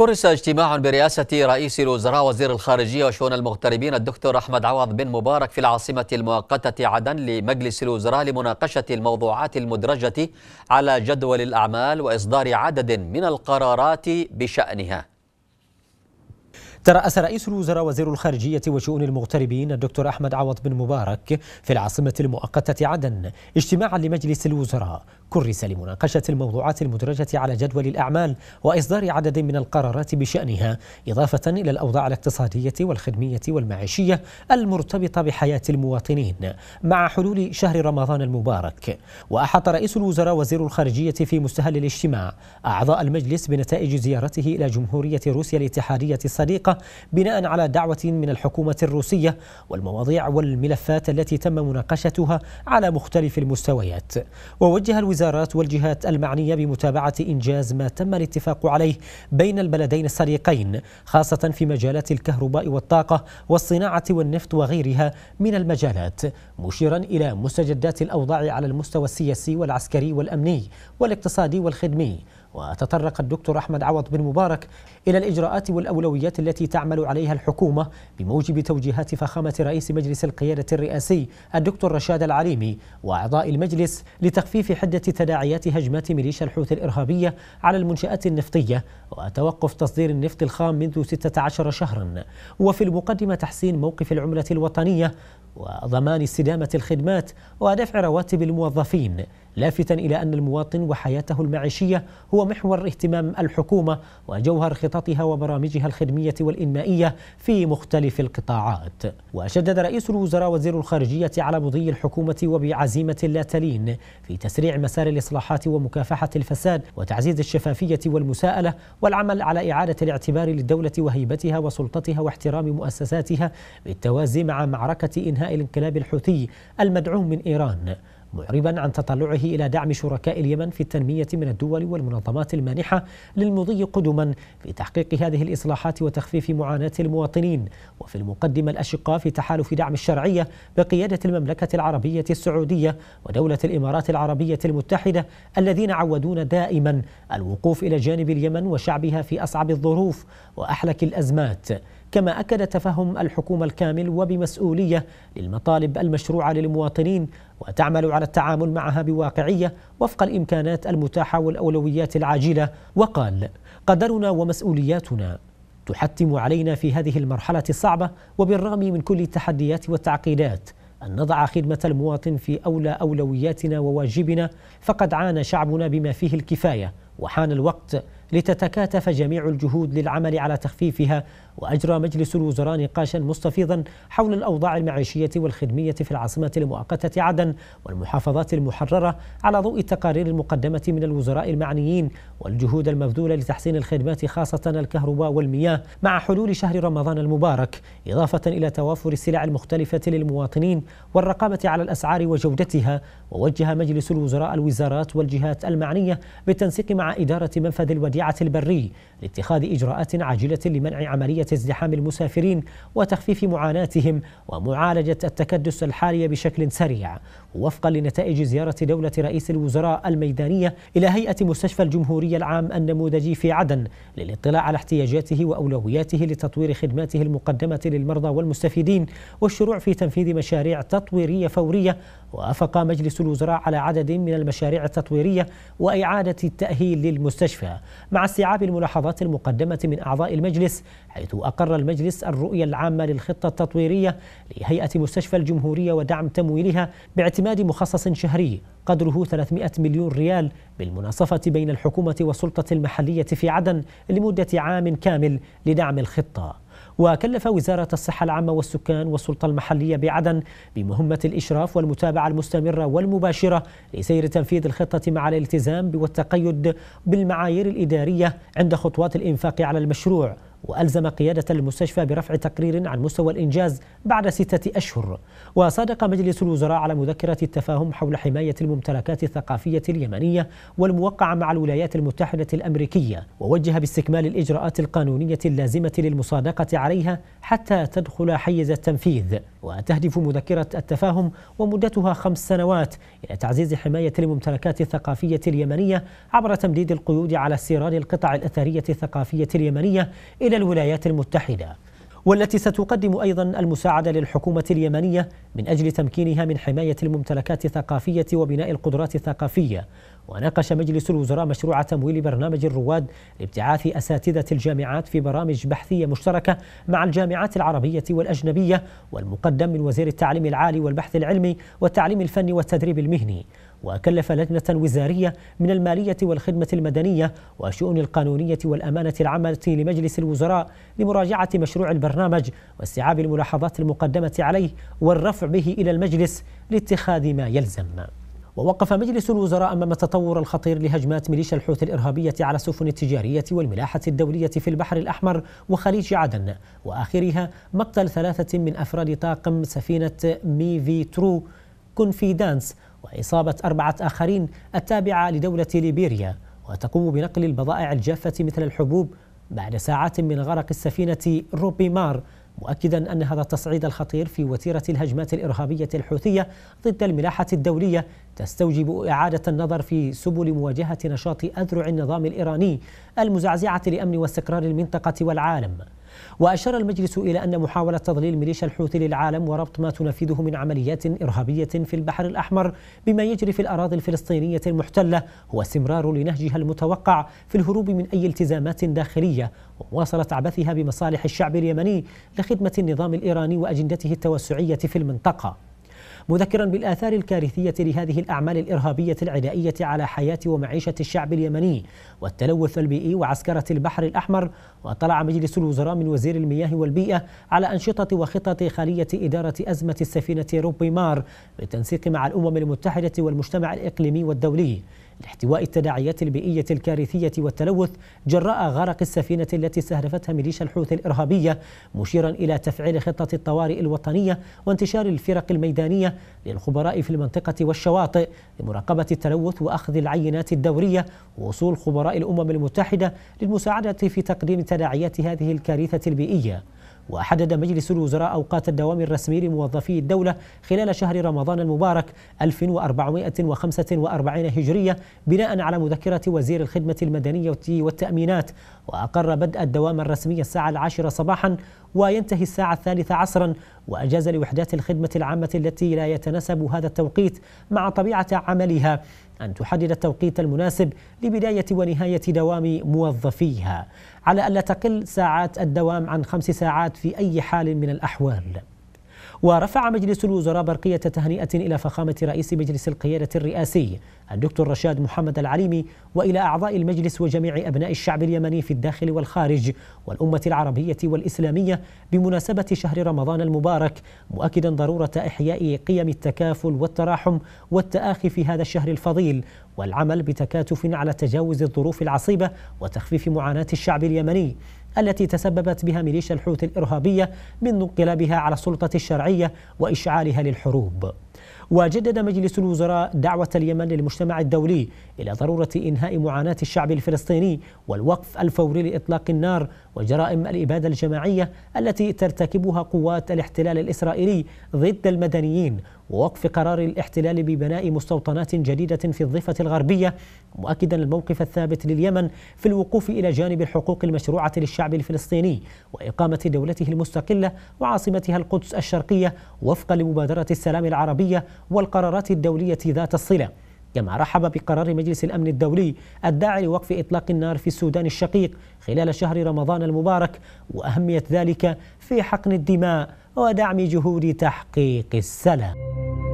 كرس اجتماع برئاسة رئيس الوزراء وزير الخارجية وشؤون المغتربين الدكتور أحمد عوض بن مبارك في العاصمة المؤقتة عدن لمجلس الوزراء لمناقشة الموضوعات المدرجة على جدول الأعمال وإصدار عدد من القرارات بشأنها ترأس رئيس الوزراء وزير الخارجية وشؤون المغتربين الدكتور أحمد عوض بن مبارك في العاصمة المؤقتة عدن اجتماعا لمجلس الوزراء كرس لمناقشة الموضوعات المدرجة على جدول الأعمال وإصدار عدد من القرارات بشأنها إضافة إلى الأوضاع الاقتصادية والخدمية والمعيشية المرتبطة بحياة المواطنين مع حلول شهر رمضان المبارك وأحاط رئيس الوزراء وزير الخارجية في مستهل الاجتماع أعضاء المجلس بنتائج زيارته إلى جمهورية روسيا الاتحادية الصديقة بناء على دعوة من الحكومة الروسية والمواضيع والملفات التي تم مناقشتها على مختلف المستويات ووجه الوزارات والجهات المعنية بمتابعة إنجاز ما تم الاتفاق عليه بين البلدين السريقين خاصة في مجالات الكهرباء والطاقة والصناعة والنفط وغيرها من المجالات مشيرا إلى مستجدات الأوضاع على المستوى السياسي والعسكري والأمني والاقتصادي والخدمي وتطرق الدكتور أحمد عوض بن مبارك إلى الإجراءات والأولويات التي تعمل عليها الحكومة بموجب توجيهات فخامة رئيس مجلس القيادة الرئاسي الدكتور رشاد العليمي وأعضاء المجلس لتخفيف حدة تداعيات هجمات ميليشيا الحوثي الإرهابية على المنشآت النفطية وتوقف تصدير النفط الخام منذ 16 شهرا وفي المقدمة تحسين موقف العملة الوطنية وضمان استدامة الخدمات ودفع رواتب الموظفين لافتا إلى أن المواطن وحياته المعيشية هو محور اهتمام الحكومة وجوهر خططها وبرامجها الخدمية والإنمائية في مختلف القطاعات وشدد رئيس الوزراء وزير الخارجية على مضي الحكومة وبعزيمة لا تلين في تسريع مسار الإصلاحات ومكافحة الفساد وتعزيز الشفافية والمساءلة والعمل على إعادة الاعتبار للدولة وهيبتها وسلطتها واحترام مؤسساتها بالتوازي مع معركة إنهاء الانقلاب الحوثي المدعوم من إيران معربا عن تطلعه إلى دعم شركاء اليمن في التنمية من الدول والمنظمات المانحة للمضي قدما في تحقيق هذه الإصلاحات وتخفيف معاناة المواطنين وفي المقدمة الأشقاء في تحالف دعم الشرعية بقيادة المملكة العربية السعودية ودولة الإمارات العربية المتحدة الذين عودون دائما الوقوف إلى جانب اليمن وشعبها في أصعب الظروف وأحلك الأزمات كما أكد تفهم الحكومة الكامل وبمسؤولية للمطالب المشروعة للمواطنين وتعمل على التعامل معها بواقعيه وفق الامكانات المتاحه والاولويات العاجله وقال قدرنا ومسؤولياتنا تحتم علينا في هذه المرحله الصعبه وبالرغم من كل التحديات والتعقيدات أن نضع خدمة المواطن في أولى أولوياتنا وواجبنا فقد عانى شعبنا بما فيه الكفاية وحان الوقت لتتكاتف جميع الجهود للعمل على تخفيفها وأجرى مجلس الوزراء نقاشا مستفيضا حول الأوضاع المعيشية والخدمية في العاصمة المؤقتة عدن والمحافظات المحررة على ضوء التقارير المقدمة من الوزراء المعنيين والجهود المبذولة لتحسين الخدمات خاصة الكهرباء والمياه مع حلول شهر رمضان المبارك إضافة إلى توافر السلع المختلفة للمواطنين والرقابة على الأسعار وجودتها ووجه مجلس الوزراء الوزارات والجهات المعنية بالتنسيق مع إدارة منفذ الوديعة الطبيعه البري لاتخاذ إجراءات عاجلة لمنع عملية ازدحام المسافرين وتخفيف معاناتهم ومعالجة التكدس الحالية بشكل سريع وفقا لنتائج زيارة دولة رئيس الوزراء الميدانية إلى هيئة مستشفى الجمهورية العام النموذجي في عدن للاطلاع على احتياجاته وأولوياته لتطوير خدماته المقدمة للمرضى والمستفيدين والشروع في تنفيذ مشاريع تطويرية فورية وافق مجلس الوزراء على عدد من المشاريع التطويرية وإعادة التأهيل للمستشفى مع استيعاب الملاحظات المقدمة من أعضاء المجلس حيث أقر المجلس الرؤية العامة للخطة التطويرية لهيئة مستشفى الجمهورية ودعم تمويلها باعتماد مخصص شهري قدره 300 مليون ريال بالمناصفة بين الحكومة والسلطة المحلية في عدن لمدة عام كامل لدعم الخطة وكلف وزارة الصحة العامة والسكان والسلطة المحلية بعدن بمهمة الإشراف والمتابعة المستمرة والمباشرة لسير تنفيذ الخطة مع الالتزام والتقيد بالمعايير الإدارية عند خطوات الإنفاق على المشروع وألزم قيادة المستشفى برفع تقرير عن مستوى الإنجاز بعد ستة أشهر وصادق مجلس الوزراء على مذكرة التفاهم حول حماية الممتلكات الثقافية اليمنية والموقعة مع الولايات المتحدة الأمريكية ووجه باستكمال الإجراءات القانونية اللازمة للمصادقة عليها حتى تدخل حيز التنفيذ وتهدف مذكرة التفاهم ومدتها خمس سنوات إلى تعزيز حماية الممتلكات الثقافية اليمنية عبر تمديد القيود على استيراد القطع الأثرية الثقافية اليمنية إلى الولايات المتحدة والتي ستقدم أيضا المساعدة للحكومة اليمنية من أجل تمكينها من حماية الممتلكات الثقافية وبناء القدرات الثقافية وناقش مجلس الوزراء مشروع تمويل برنامج الرواد لابتعاث أساتذة الجامعات في برامج بحثية مشتركة مع الجامعات العربية والأجنبية والمقدم من وزير التعليم العالي والبحث العلمي والتعليم الفني والتدريب المهني وكلف لجنة وزارية من المالية والخدمة المدنية والشؤون القانونية والأمانة العامة لمجلس الوزراء لمراجعة مشروع البرنامج واستيعاب الملاحظات المقدمة عليه والرفع به إلى المجلس لاتخاذ ما يلزم ووقف مجلس الوزراء أمام التطور الخطير لهجمات ميليشيا الحوثي الإرهابية على السفن التجارية والملاحة الدولية في البحر الأحمر وخليج عدن وآخرها مقتل ثلاثة من أفراد طاقم سفينة ميفي ترو كونفيدانس وإصابة أربعة آخرين التابعة لدولة ليبيريا وتقوم بنقل البضائع الجافة مثل الحبوب بعد ساعات من غرق السفينة روبي مار مؤكدا أن هذا التصعيد الخطير في وتيرة الهجمات الإرهابية الحوثية ضد الملاحة الدولية تستوجب إعادة النظر في سبل مواجهة نشاط أذرع النظام الإيراني المزعزعة لأمن واستقرار المنطقة والعالم وأشار المجلس إلى أن محاولة تضليل ميليشيا الحوثي للعالم وربط ما تنفذه من عمليات إرهابية في البحر الأحمر بما يجري في الأراضي الفلسطينية المحتلة هو استمرار لنهجها المتوقع في الهروب من أي التزامات داخلية ومواصلة عبثها بمصالح الشعب اليمني لخدمة النظام الإيراني وأجندته التوسعية في المنطقة مذكرا بالآثار الكارثية لهذه الأعمال الإرهابية العدائية على حياة ومعيشة الشعب اليمني والتلوث البيئي وعسكرة البحر الأحمر وطلع مجلس الوزراء من وزير المياه والبيئة على أنشطة وخطط خالية إدارة أزمة السفينة روبي مار بالتنسيق مع الأمم المتحدة والمجتمع الإقليمي والدولي لاحتواء التداعيات البيئية الكارثية والتلوث جراء غرق السفينة التي استهدفتها ميليشيا الحوثي الإرهابية مشيرا إلى تفعيل خطة الطوارئ الوطنية وانتشار الفرق الميدانية للخبراء في المنطقة والشواطئ لمراقبة التلوث وأخذ العينات الدورية ووصول خبراء الأمم المتحدة للمساعدة في تقديم تداعيات هذه الكارثة البيئية وحدد مجلس الوزراء أوقات الدوام الرسمي لموظفي الدولة خلال شهر رمضان المبارك 1445 هجرية بناء على مذكرة وزير الخدمة المدنية والتأمينات وأقر بدء الدوام الرسمي الساعة العاشرة صباحا وينتهي الساعة الثالثة عصرا وأجاز لوحدات الخدمة العامة التي لا يتناسب هذا التوقيت مع طبيعة عملها أن تحدد التوقيت المناسب لبداية ونهاية دوام موظفيها على ألا تقل ساعات الدوام عن خمس ساعات في أي حال من الأحوال ورفع مجلس الوزراء برقية تهنئة إلى فخامة رئيس مجلس القيادة الرئاسي الدكتور رشاد محمد العليمي وإلى أعضاء المجلس وجميع أبناء الشعب اليمني في الداخل والخارج والأمة العربية والإسلامية بمناسبة شهر رمضان المبارك مؤكدا ضرورة إحياء قيم التكافل والتراحم والتآخي في هذا الشهر الفضيل والعمل بتكاتف على تجاوز الظروف العصيبة وتخفيف معاناة الشعب اليمني التي تسببت بها ميليشيا الحوثي الإرهابية من انقلابها على السلطة الشرعية وإشعالها للحروب وجدد مجلس الوزراء دعوة اليمن للمجتمع الدولي إلى ضرورة إنهاء معاناة الشعب الفلسطيني والوقف الفوري لإطلاق النار وجرائم الإبادة الجماعية التي ترتكبها قوات الاحتلال الإسرائيلي ضد المدنيين ووقف قرار الاحتلال ببناء مستوطنات جديدة في الضفة الغربية مؤكدا الموقف الثابت لليمن في الوقوف إلى جانب الحقوق المشروعة للشعب الفلسطيني وإقامة دولته المستقلة وعاصمتها القدس الشرقية وفقا لمبادرة السلام العربية والقرارات الدولية ذات الصلة كما رحب بقرار مجلس الأمن الدولي الداعي لوقف إطلاق النار في السودان الشقيق خلال شهر رمضان المبارك وأهمية ذلك في حقن الدماء ودعم جهود تحقيق السلام